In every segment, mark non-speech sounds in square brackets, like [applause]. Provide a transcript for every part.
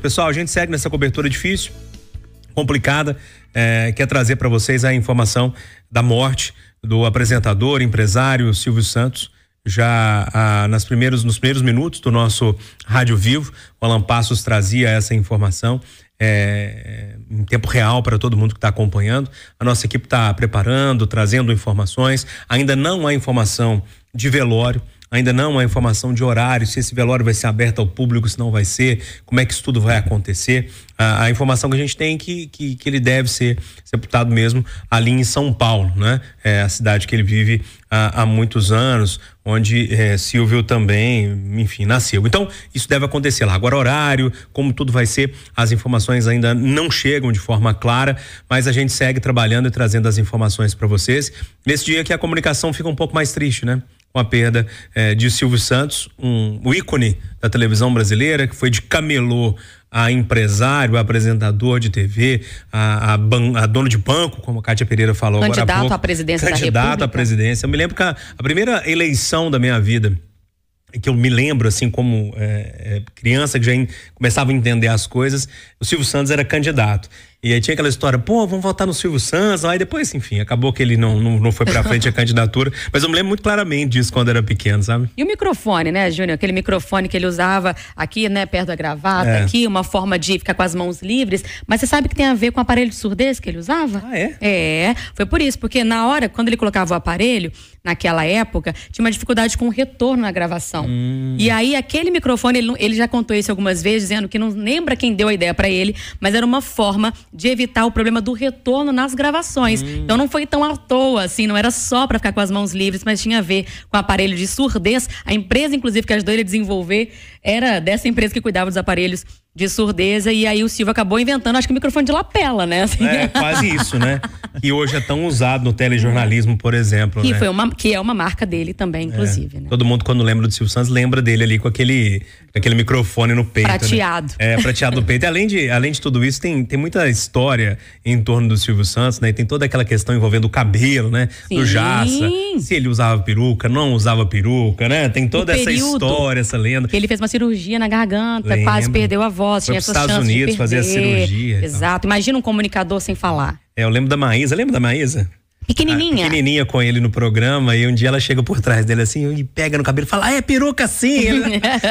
Pessoal, a gente segue nessa cobertura difícil, complicada, é, quer trazer para vocês a informação da morte do apresentador, empresário Silvio Santos já ah, nas primeiros, nos primeiros minutos do nosso Rádio Vivo. O Alan Passos trazia essa informação é, em tempo real para todo mundo que está acompanhando. A nossa equipe está preparando, trazendo informações. Ainda não há informação de velório, Ainda não há informação de horário, se esse velório vai ser aberto ao público, se não vai ser, como é que isso tudo vai acontecer. A, a informação que a gente tem é que, que, que, ele deve ser sepultado mesmo ali em São Paulo, né? É a cidade que ele vive há, há muitos anos, onde é, Silvio também, enfim, nasceu. Então, isso deve acontecer lá. Agora, horário, como tudo vai ser, as informações ainda não chegam de forma clara, mas a gente segue trabalhando e trazendo as informações para vocês. Nesse dia que a comunicação fica um pouco mais triste, né? com a perda eh, de Silvio Santos, um, o ícone da televisão brasileira, que foi de camelô a empresário, a apresentador de TV, a, a, ban, a, dono de banco, como a Kátia Pereira falou candidato agora. Candidato à presidência candidato da República. à presidência. Eu me lembro que a, a, primeira eleição da minha vida, que eu me lembro, assim, como é, criança, que já in, começava a entender as coisas, o Silvio Santos era candidato. E aí tinha aquela história, pô, vamos votar no Silvio Santos. Aí depois, enfim, acabou que ele não, não, não foi pra frente a [laughs] candidatura. Mas eu me lembro muito claramente disso quando era pequeno, sabe? E o microfone, né, Júnior? Aquele microfone que ele usava aqui, né, perto da gravata, é. aqui, uma forma de ficar com as mãos livres. Mas você sabe que tem a ver com o aparelho de surdez que ele usava? Ah, é? É. Foi por isso, porque na hora, quando ele colocava o aparelho, naquela época, tinha uma dificuldade com o retorno na gravação. Hum. E aí, aquele microfone, ele, ele já contou isso algumas vezes, dizendo que não lembra quem deu a ideia para ele, mas era uma forma de evitar o problema do retorno nas gravações. Hum. Então não foi tão à toa, assim, não era só para ficar com as mãos livres, mas tinha a ver com aparelho de surdez. A empresa, inclusive, que ajudou ele a desenvolver, era dessa empresa que cuidava dos aparelhos de surdeza. E aí o Silvio acabou inventando, acho que o microfone de lapela, né? Assim. É, quase isso, né? Que hoje é tão usado no telejornalismo, por exemplo. Que, né? foi uma, que é uma marca dele também, é. inclusive. É. Né? Todo mundo, quando lembra do Silvio Santos, lembra dele ali com aquele, aquele microfone no peito. Né? Prateado. Né? É, prateado no peito. E além de, além de tudo isso, tem, tem muita história em torno do Silvio Santos, né? E tem toda aquela questão envolvendo o cabelo, né? Sim. Do Jaça. Se ele usava peruca, não usava peruca, né? Tem toda essa história, essa lenda. Que ele fez uma cirurgia na garganta, Lembra. quase perdeu a voz voz, Foi tinha essas Estados Unidos fazer a cirurgia. Exato. Imagina um comunicador sem falar. É, eu lembro da Maísa. Lembra da Maísa? Pequenininha. Ah, pequenininha com ele no programa e um dia ela chega por trás dele assim e pega no cabelo e fala, ah, é peruca sim. [laughs]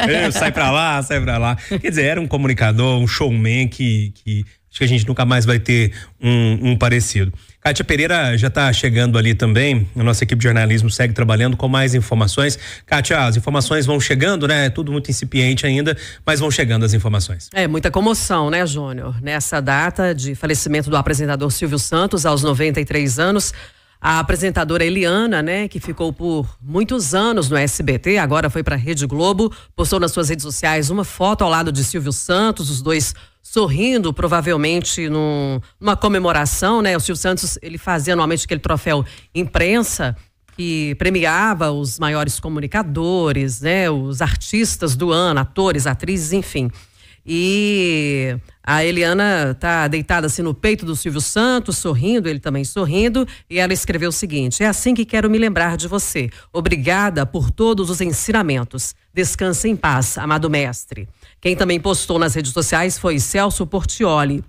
É, sai pra lá, sai pra lá. Quer dizer, era um comunicador, um showman que, que acho que a gente nunca mais vai ter um, um parecido. Kátia Pereira já está chegando ali também. A nossa equipe de jornalismo segue trabalhando com mais informações. Kátia, as informações vão chegando, né? É tudo muito incipiente ainda, mas vão chegando as informações. É muita comoção, né, Júnior? Nessa data de falecimento do apresentador Silvio Santos, aos 93 anos. A apresentadora Eliana, né, que ficou por muitos anos no SBT, agora foi para a Rede Globo, postou nas suas redes sociais uma foto ao lado de Silvio Santos, os dois sorrindo, provavelmente num, numa comemoração, né? O Silvio Santos, ele fazia anualmente aquele troféu imprensa que premiava os maiores comunicadores, né, os artistas do ano, atores, atrizes, enfim. E a Eliana tá deitada assim no peito do Silvio Santos, sorrindo, ele também sorrindo, e ela escreveu o seguinte: É assim que quero me lembrar de você. Obrigada por todos os ensinamentos. Descanse em paz, amado mestre. Quem também postou nas redes sociais foi Celso Portioli.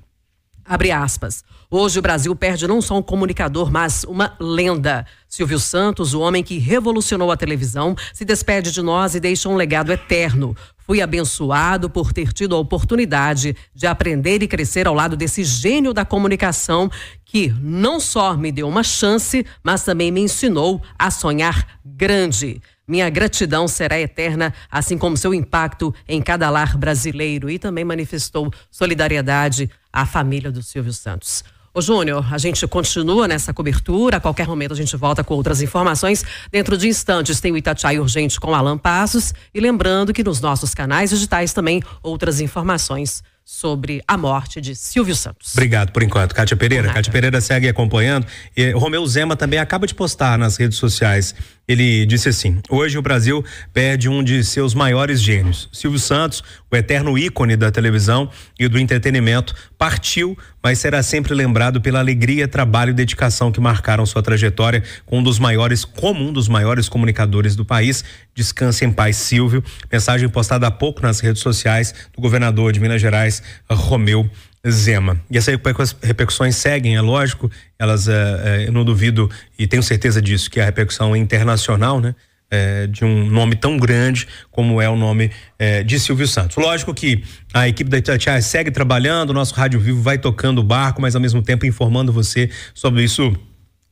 Abre aspas. Hoje o Brasil perde não só um comunicador, mas uma lenda. Silvio Santos, o homem que revolucionou a televisão, se despede de nós e deixa um legado eterno. Fui abençoado por ter tido a oportunidade de aprender e crescer ao lado desse gênio da comunicação que não só me deu uma chance, mas também me ensinou a sonhar grande. Minha gratidão será eterna, assim como seu impacto em cada lar brasileiro. E também manifestou solidariedade à família do Silvio Santos. Ô Júnior, a gente continua nessa cobertura. A qualquer momento a gente volta com outras informações. Dentro de instantes tem o Itatiaia Urgente com Alan Passos. E lembrando que nos nossos canais digitais também outras informações sobre a morte de Silvio Santos. Obrigado por enquanto, Cátia Pereira. Cátia Pereira segue acompanhando. E Romeu Zema também acaba de postar nas redes sociais. Ele disse assim: Hoje o Brasil perde um de seus maiores gênios. Silvio Santos, o eterno ícone da televisão e do entretenimento, partiu, mas será sempre lembrado pela alegria, trabalho e dedicação que marcaram sua trajetória com um dos maiores, como um dos maiores comunicadores do país. Descanse em paz, Silvio. Mensagem postada há pouco nas redes sociais do governador de Minas Gerais, Romeu Zema. E essas repercussões seguem, é lógico, elas, é, é, eu não duvido e tenho certeza disso, que a repercussão é internacional, né? é, de um nome tão grande como é o nome é, de Silvio Santos. Lógico que a equipe da Itatiaia segue trabalhando, o nosso Rádio Vivo vai tocando o barco, mas ao mesmo tempo informando você sobre isso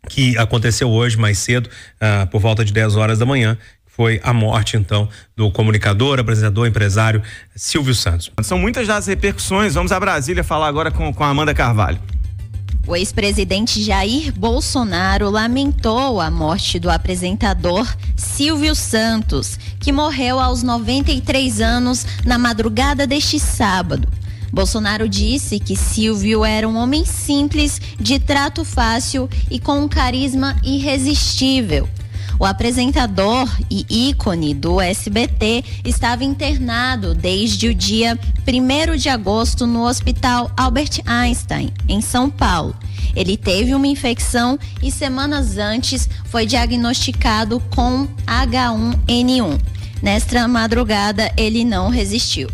que aconteceu hoje mais cedo, ah, por volta de 10 horas da manhã, foi a morte, então, do comunicador, apresentador, empresário Silvio Santos. São muitas das repercussões. Vamos a Brasília falar agora com, com a Amanda Carvalho. O ex-presidente Jair Bolsonaro lamentou a morte do apresentador Silvio Santos, que morreu aos 93 anos na madrugada deste sábado. Bolsonaro disse que Silvio era um homem simples, de trato fácil e com um carisma irresistível. O apresentador e ícone do SBT estava internado desde o dia 1 de agosto no Hospital Albert Einstein, em São Paulo. Ele teve uma infecção e semanas antes foi diagnosticado com H1N1. Nesta madrugada, ele não resistiu.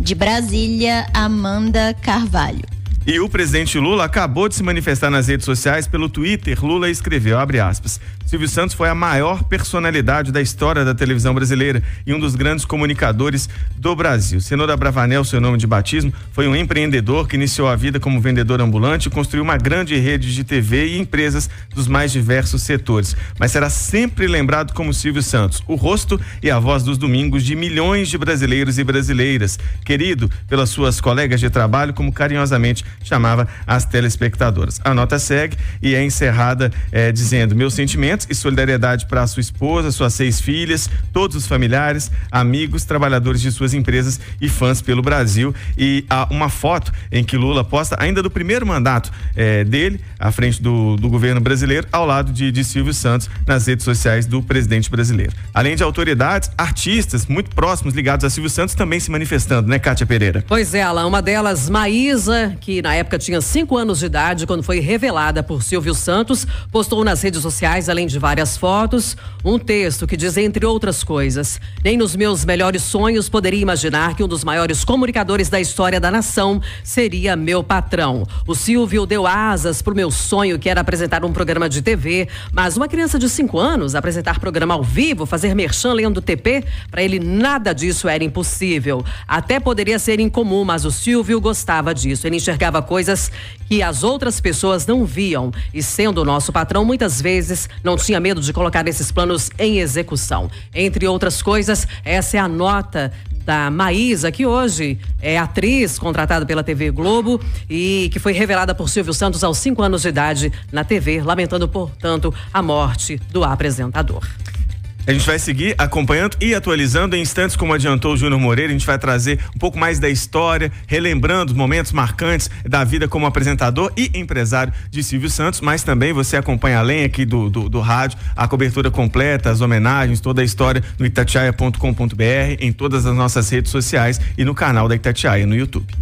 De Brasília, Amanda Carvalho. E o presidente Lula acabou de se manifestar nas redes sociais pelo Twitter. Lula escreveu, abre aspas, Silvio Santos foi a maior personalidade da história da televisão brasileira e um dos grandes comunicadores do Brasil. Senhora Bravanel, seu nome de batismo, foi um empreendedor que iniciou a vida como vendedor ambulante e construiu uma grande rede de TV e empresas dos mais diversos setores. Mas será sempre lembrado como Silvio Santos, o rosto e a voz dos domingos de milhões de brasileiros e brasileiras. Querido pelas suas colegas de trabalho, como carinhosamente chamava as telespectadoras. A nota segue e é encerrada eh, dizendo: Meu sentimento Sentimentos e solidariedade para sua esposa, suas seis filhas, todos os familiares, amigos, trabalhadores de suas empresas e fãs pelo Brasil. E há uma foto em que Lula posta ainda do primeiro mandato eh, dele, à frente do, do governo brasileiro, ao lado de, de Silvio Santos, nas redes sociais do presidente brasileiro. Além de autoridades, artistas muito próximos ligados a Silvio Santos também se manifestando, né, Kátia Pereira? Pois é, Alan, uma delas, Maísa, que na época tinha cinco anos de idade, quando foi revelada por Silvio Santos, postou nas redes sociais, além de várias fotos, um texto que diz, entre outras coisas: Nem nos meus melhores sonhos poderia imaginar que um dos maiores comunicadores da história da nação seria meu patrão. O Silvio deu asas para o meu sonho, que era apresentar um programa de TV, mas uma criança de 5 anos apresentar programa ao vivo, fazer merchan lendo TP, para ele nada disso era impossível. Até poderia ser incomum, mas o Silvio gostava disso. Ele enxergava coisas que as outras pessoas não viam e sendo o nosso patrão muitas vezes não tinha medo de colocar esses planos em execução. Entre outras coisas, essa é a nota da Maísa, que hoje é atriz contratada pela TV Globo e que foi revelada por Silvio Santos aos 5 anos de idade na TV, lamentando, portanto, a morte do apresentador. A gente vai seguir acompanhando e atualizando em instantes, como adiantou o Júnior Moreira, a gente vai trazer um pouco mais da história, relembrando os momentos marcantes da vida como apresentador e empresário de Silvio Santos, mas também você acompanha além aqui do, do, do rádio a cobertura completa, as homenagens, toda a história no itatiaia.com.br, em todas as nossas redes sociais e no canal da Itatiaia no YouTube.